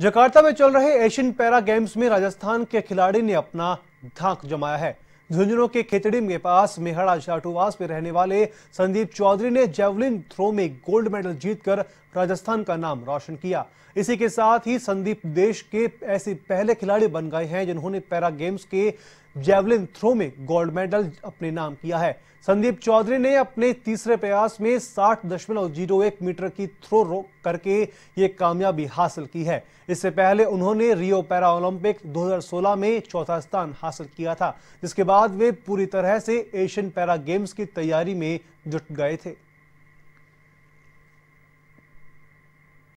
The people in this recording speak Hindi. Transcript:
जकार्ता में चल रहे एशियन पैरा गेम्स में राजस्थान के खिलाड़ी ने अपना धाक जमाया है झुंझुनू के खेतड़ी के पास मेहड़ा जाटूवास में रहने वाले संदीप चौधरी ने जेवलिन थ्रो में गोल्ड मेडल जीतकर राजस्थान का नाम रोशन किया इसी के साथ ही संदीप देश के ऐसे पहले खिलाड़ी बन गए हैं जिन्होंने पैरा गेम्स के जेवलिन थ्रो में गोल्ड मेडल अपने नाम किया है संदीप चौधरी ने अपने तीसरे प्रयास में साठ दशमलव जीरो एक मीटर की थ्रो रो करके ये कामयाबी हासिल की है इससे पहले उन्होंने रियो पैरा ओलंपिक 2016 में चौथा स्थान हासिल किया था जिसके बाद बाद वे पूरी तरह से एशियन पैरा गेम्स की तैयारी में जुट गए थे